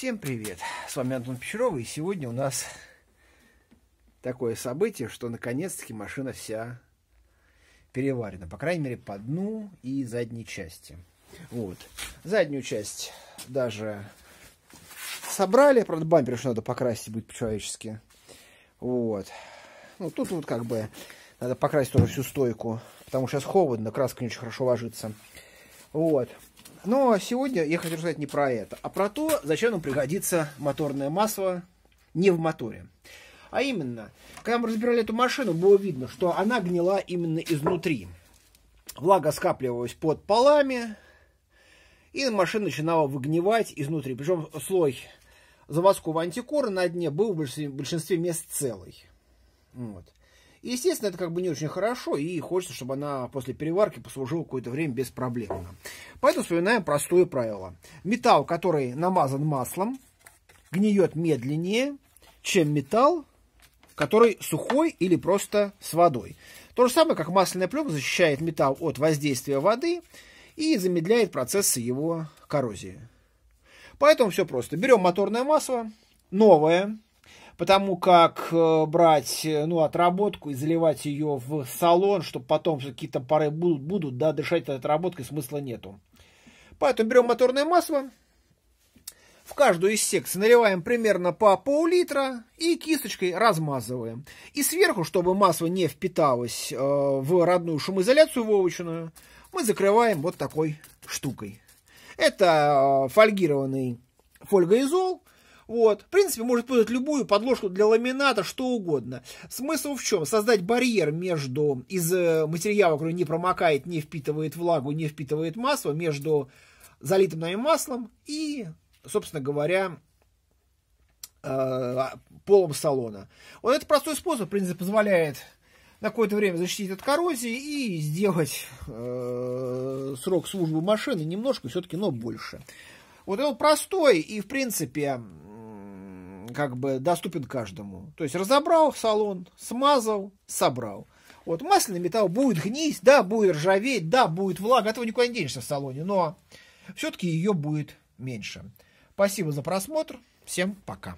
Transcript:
Всем привет! С вами Антон Печеров, и сегодня у нас такое событие, что наконец-таки машина вся переварена, по крайней мере, по дну и задней части. Вот. Заднюю часть даже собрали, правда, бампер еще надо покрасить будет по-человечески. Вот. Ну, тут вот как бы надо покрасить тоже всю стойку, потому что сейчас холодно, краска не очень хорошо ложится. Вот. Но ну, а сегодня я хочу рассказать не про это, а про то, зачем нам пригодится моторное масло не в моторе. А именно, когда мы разбирали эту машину, было видно, что она гнила именно изнутри. Влага скапливалась под полами, и машина начинала выгнивать изнутри. Причем слой заводского антикора на дне был в большинстве мест целый. Вот. Естественно, это как бы не очень хорошо, и хочется, чтобы она после переварки послужила какое-то время без проблем. Поэтому вспоминаем простое правило. Металл, который намазан маслом, гниет медленнее, чем металл, который сухой или просто с водой. То же самое, как масляная пленка защищает металл от воздействия воды и замедляет процессы его коррозии. Поэтому все просто. Берем моторное масло, новое, потому как э, брать э, ну, отработку и заливать ее в салон, чтобы потом какие-то пары будут, будут да, дышать этой отработкой смысла нету. Поэтому берем моторное масло, в каждую из секций наливаем примерно по пол-литра и кисточкой размазываем. И сверху, чтобы масло не впиталось э, в родную шумоизоляцию вовочную, мы закрываем вот такой штукой. Это э, фольгированный фольгоизол, вот. В принципе, может использовать любую подложку для ламината, что угодно. Смысл в чем? Создать барьер между из э, материала, который не промокает, не впитывает влагу, не впитывает масло, между залитым нами маслом и, собственно говоря, э, полом салона. Вот этот простой способ, в принципе, позволяет на какое-то время защитить от коррозии и сделать э, срок службы машины немножко все-таки, но больше. Вот он простой и, в принципе, как бы доступен каждому. То есть разобрал салон, смазал, собрал. Вот масляный металл будет гнить, да, будет ржаветь, да, будет влага, этого никуда не денешься в салоне, но все-таки ее будет меньше. Спасибо за просмотр, всем пока.